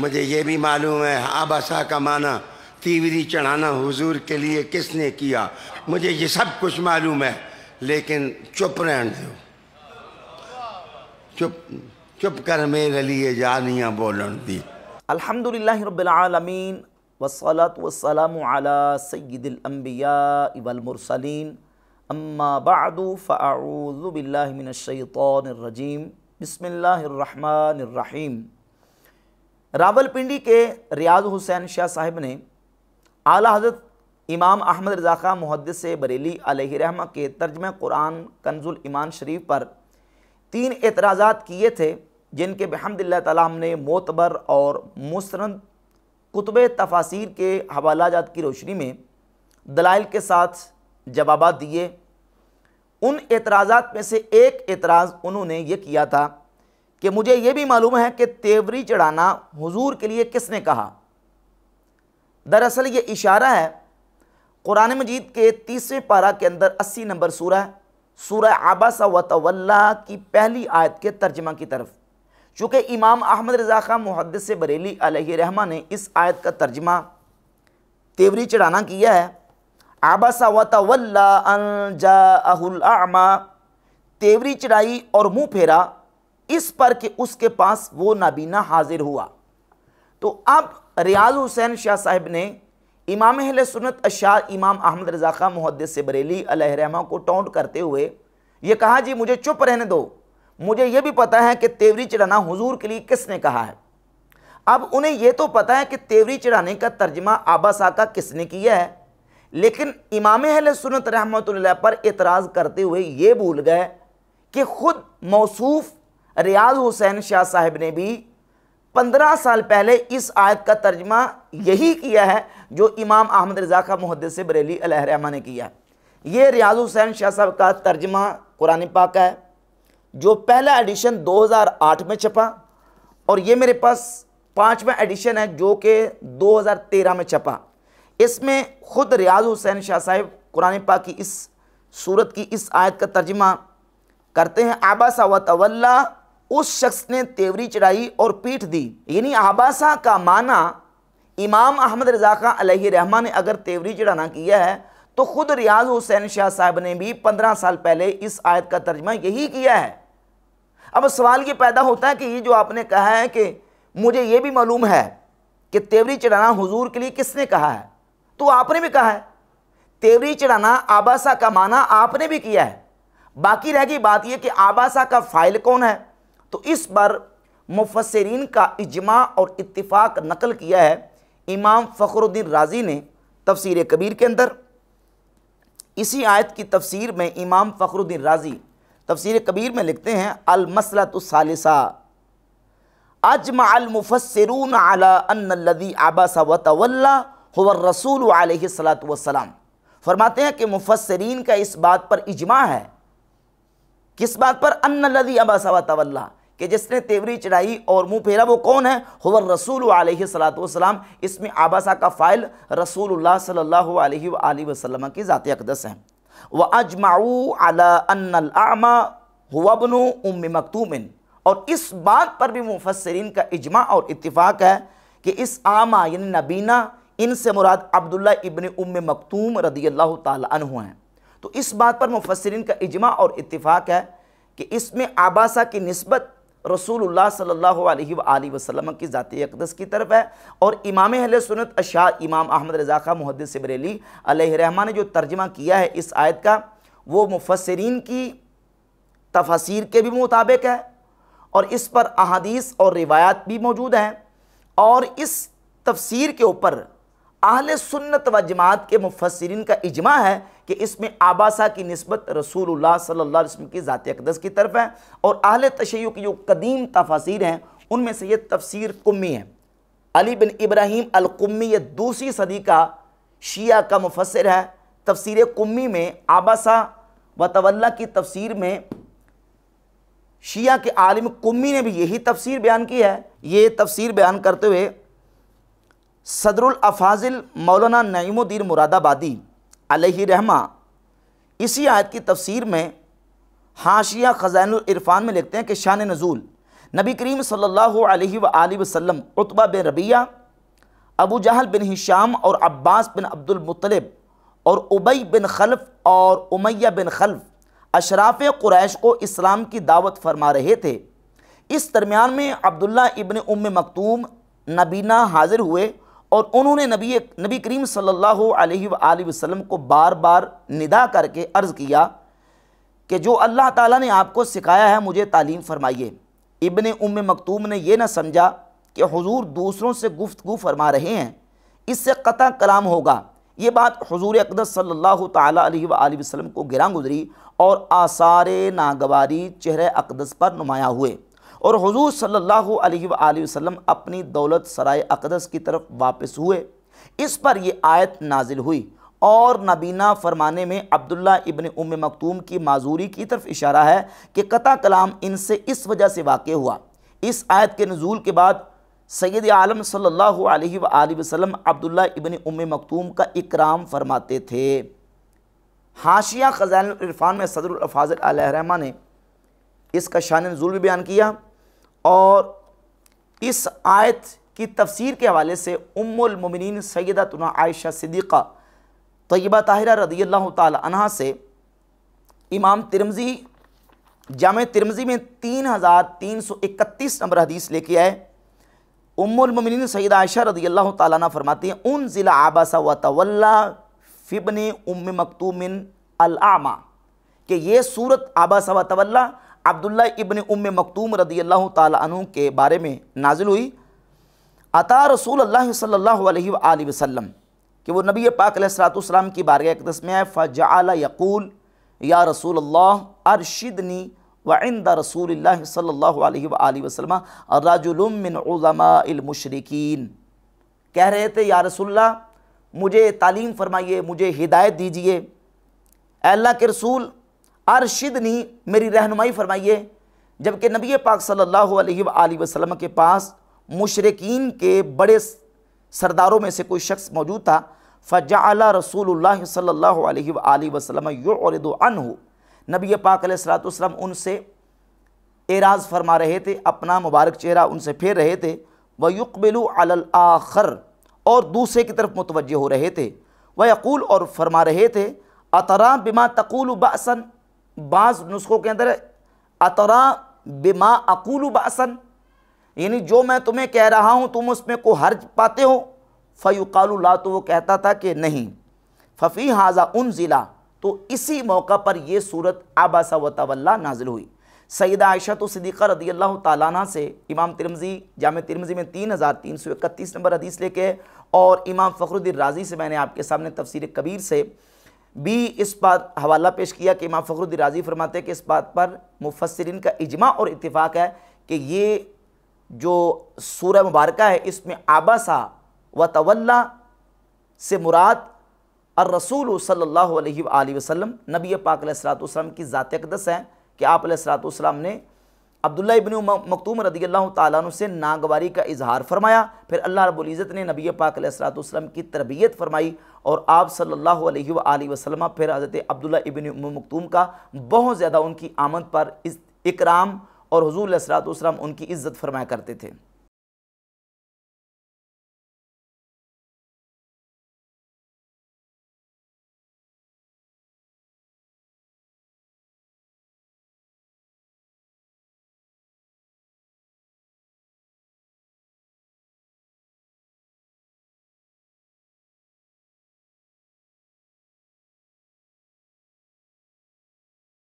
मुझे ये भी मालूम है आबासा का माना तीवरी चढ़ाना हुजूर के लिए किसने किया मुझे ये सब कुछ मालूम है लेकिन चुप रहन दो चुप चुप कर मेरे लिए जानिया बोलन दी अलहमदिल्ला वसलत वसलात वसलाम आला सैदिलम्बिया वलमरसलिन अम्मा बादू फ़ाउज़बिल्लिमिनशैतरजीम बसमिल्लर रावलपिंडी के रियाज हुसैन शाह साहिब ने आला हजरत इमाम अहमद रजाखा मुहदस से बरेली रहमा के तर्जम कुरान कंजुल ईमान शरीफ पर तीन एतराज़ा किए थे जिनके बहमदिल्ला ताली हमने मोतबर और मुस्ंद कुतब तफासिर के हवाला जात की रोशनी में दलाइल के साथ जवाब दिए उन एतराज़ा में से एक एतराज़ उन्होंने ये किया था कि मुझे ये भी मालूम है कि तेवरी चढ़ाना हुजूर के लिए किसने कहा दरअसल ये इशारा है कुरान मजीद के तीसरे पारा के अंदर अस्सी नंबर सूरह सूरह आबास वतवल्ला की पहली आयत के तर्जमा की तरफ चूँकि इमाम अहमद रज़ा खां मुहदस बरेली रहमा ने इस आयत का तर्जमा तेवरी चढ़ाना किया है आबासा वतवल्ला अन आमा तेवरी चढ़ाई और मुँह फेरा इस पर कि उसके पास वो नाबीना हाजिर हुआ तो अब रियाज हुसैन शाह साहब ने इमाम अहल सुनत अशा इमाम अहमद रजा मुहदस से बरेली अलहरमा को टोंट करते हुए ये कहा जी मुझे चुप रहने दो मुझे ये भी पता है कि तेवरी चढ़ाना हुजूर के लिए किसने कहा है अब उन्हें यह तो पता है कि तेवरी चढ़ाने का तर्जमा आबासा का किसने किया है लेकिन इमाम अहल सुनत रहमत पर एतराज़ करते हुए ये भूल गए कि ख़ुद मौसूफ़ रियाज हुसैन शाह साहब ने भी पंद्रह साल पहले इस आयत का तर्जमा यही किया है जो इमाम अहमद रज़ा मुहद मुहदस बरेली अलहरमा ने किया ये रियाज हुसैन शाह साहब का तर्जमा कुरान पाक का है जो पहला एडिशन 2008 में छपा और ये मेरे पास पाँचवा एडिशन है जो कि 2013 में छपा इसमें ख़ुद रियाज हुसैन शाह साहब कुरान पाक की इस सूरत की इस आयत का तर्जमा करते हैं आबा व उस शख्स ने तेवरी चढ़ाई और पीठ दी यानी आबासा का माना इमाम अहमद रजा अलह रहमा ने अगर तेवरी चढ़ाना किया है तो ख़ुद रियाज हुसैन शाह साहब ने भी पंद्रह साल पहले इस आयत का तर्जमा यही किया है अब सवाल ये पैदा होता है कि ये जो आपने कहा है कि मुझे ये भी मालूम है कि तेवरी चढ़ाना हुजूर के लिए किसने कहा है तो आपने भी कहा है तेवरी चढ़ाना आबासा का माना आपने भी किया है बाकी रह गई बात यह कि आबासा का फाइल कौन है तो इस पर मुफसरीन का इजमा और इतफाक नकल किया है इमाम फ़खरुद्दीन राजी ने तफसीर कबीर के अंदर इसी आयत की तफसीर में इमाम फ़खरुद्दीन राजी तफसीर कबीर में लिखते हैं अलमसलतसालिसा अजमा अलमुफसरून अलादी आबासा वतवल्ला हवर रसूल वसलाम फरमाते हैं कि मुफसरीन का इस बात पर इजमा है किस बात पर अन्नदी अबासा वतवल्ला कि जिसने तेवरी चढ़ाई और मुंह फेरा वो कौन है हुवर रसूल सलाम इसमें आबासा का फ़ाइल रसूलुल्लाह सल्लल्लाहु अलैहि वसल्लम की ज़ात अकदस है व अजमाऊ अलामा हुबन उम मकतूमिन और इस बात पर भी मुफसरीन का इजमा और इतफ़ाक़ है कि इस आमा यानी नबीना इनसे मुराद अब्दुल्ला इबन उम मकतूम रदी अल्लाह तु हैं तो इस बात पर मुफसरीन का इजमा और इतफ़ाक़ है कि इसमें आबासा की नस्बत रसूलुल्लाह सल्लल्लाहु अलैहि वसल्लम की ज़ाती अकदस की तरफ है और इमाम अहल सुनत अशा इमाम अहमद रज़ा खां मुहदस बरेली रहमा ने जो तर्जमा किया है इस आयत का वो मुफसरीन की तफसीर के भी मुताबिक है और इस पर अहादीस और रिवायात भी मौजूद हैं और इस तफसीर के ऊपर आहल सुन्नत व जमात के मुफसरिन का इजमा है कि इसमें आबासा की नस्बत रसूल सल्ला वसम की ज़ात अकदस की तरफ है और आहल तशैय की जो कदीम तफासिर हैं उनमें से ये तफसीर कुम्मी है अली बिन इब्राहिम अलकुम्मी यह दूसरी सदी का शिया का मुफसर है तफसीर कुम्मी में आबासा व तवल्ला की तफसीर में शिया के आलिम कुम्मी ने भी यही तफसीर बयान की है ये तफसीर बयान करते हुए सदरुल अफाजिल मौलाना नईमुद्दीन मुरादाबादी अलही रहमा इसी आयत की तफसीर में हाशिया ख़जानरफ़ान में लिखते हैं कि शान नज़ूल नबी करीम सल्लल्लाहु अलैहि सल्ला वसल्लम Utbah bin Rabiah Abu Jahl bin Hisham और अब्बास बिन अब्दुलमतलब और उबई बिन खलफ और उमैया बिन खलफ अशराफ क्रैश को इस्लाम की दावत फरमा रहे थे इस दरमियान में अब्दुल्ला इबन उम मकतूम नबीना हाजिर हुए और उन्होंने नबी नबी करीम सल्लल्लाहु अलैहि वसल्लम को बार बार निदा करके अर्ज़ किया कि जो अल्लाह ताला ने आपको सिखाया है मुझे तालीम फ़रमाइए इबन उम मकतूम ने यह ना समझा कि हुजूर दूसरों से गुफ्तगु फरमा रहे हैं इससे क़त कलाम होगा ये बात हजूर अकदस सल्ला तल वसल्लम को गिरा गुजरी और आसार नागवारी चेहरे अकदस पर नुमाया हुए और हजूर सल्ला वसम अपनी दौलत सराय अकदस की तरफ वापस हुए इस पर यह आयत नाजिल हुई और नबीना फरमाने में अब्दुल्ला इबन उम मखतूम की माजूरी की तरफ इशारा है कि कता कलाम इनसे इस वजह से वाक़ हुआ इस आयत के नज़ूल के बाद सैद आलम सल्ला वसलम अब्दुल्ला इबन उम मकतूम का इकराम फरमाते थे हाशिया ख़जान इरफान में सदर रहमा ने इसका शान नजूल भी बयान किया और इस आयत की तफसीर के हवाले से उम्मिन सैदतन आयशा सिद्दीक़ा तयबा ताहिरा रदी अल्लाह से इमाम तिरमज़ी जाम तिरमज़ी में तीन हज़ार तीन सौ इकतीस नंबर हदीस लेके आए उमिन सैद आयशा रदी अल्लाह तह फरमाती हैं उन ज़िला आबासा व तवल्ला फ़िबन उम मकतूमिन अलामा कि ये सूरत आबासा व तवल्ला अब्दुल्ला इबन उम मखतूम रदी अल्लाह तु के बारे में नाजिल हुई अता रसूल अल्लाह सल्लल्लाहु वसलम कि वह नबी पाक सलाम की बारगाह अकदस में आए फ़जाला यकूल या रसूल अल्लाह व वंद रसूल सल्ला वसलम राजुलमशरकिन कह रहे थे या रसुल्ला मुझे तालीम फरमाइए मुझे हिदायत दीजिए अल्लाह के रसूल अरशदनी मेरी रहनुमाई फरमाइए जबकि नबी पाक सल्लल्लाहु अलैहि वसल्लम के पास मुशरकिन के बड़े सरदारों में से कोई शख्स मौजूद था फ़जाला रसूल सल्ला वसलम युदन हो नबी पाक सलाम उनसे एराज फरमा रहे थे अपना मुबारक चेहरा उनसे फेर रहे थे व युकबिलु आखर और दूसरे की तरफ मुतवज हो रहे थे व यकूल और फरमा रहे थे अतरा बिमा तकूल बसन बाज़ नुस्खों के अंदर अतरा बेमा अकूल बासन यानी जो मैं तुम्हें कह रहा हूँ तुम उसमें को हर्ज पाते हो फ़युकालू ला तो वो कहता था कि नहीं फ़फ़ी हाजा उन ज़िला तो इसी मौका पर यह सूरत आबासा व तवल्ला नाजिल हुई सईद आयशा तो सदीक़ा रदी अल्लाह ताला से इमाम तिरमजी जाम तिरमजी में तीन हज़ार तीन सौ इकतीस नंबर हदीस लेके और इमाम फ़खरुद्दीन राजी से मैंने आपके सामने तफसर कबीर से भी इस बात हवाला पेश किया कि इमाम फ़खरुद्दी राजी फरमाते कि इस बात पर मुफसरिन का इजमा और इतफ़ाक़ है कि ये जो सूर मुबारक है इसमें आबासा व तवल्ला से मुराद और रसूल सल्ला वसम नबी पाक सलाम की ज़ात अकदस है कि आप सलाम ने अब्दुल्ला इबन मखतूम रदी अल्लाह तु से नागवारी का इजहार फरमाया फिर अल्लाह रबुल्ज़त ने नबी पाक सलाम की तरबियत फरमाई और आप सल्ला अलैहि फिर हज़रत अब्दुल्ला इबन मखतूम का बहुत ज़्यादा उनकी आमद पर इकराम और हजूल सलातम उनकी इज़्ज़त फरमाया करते थे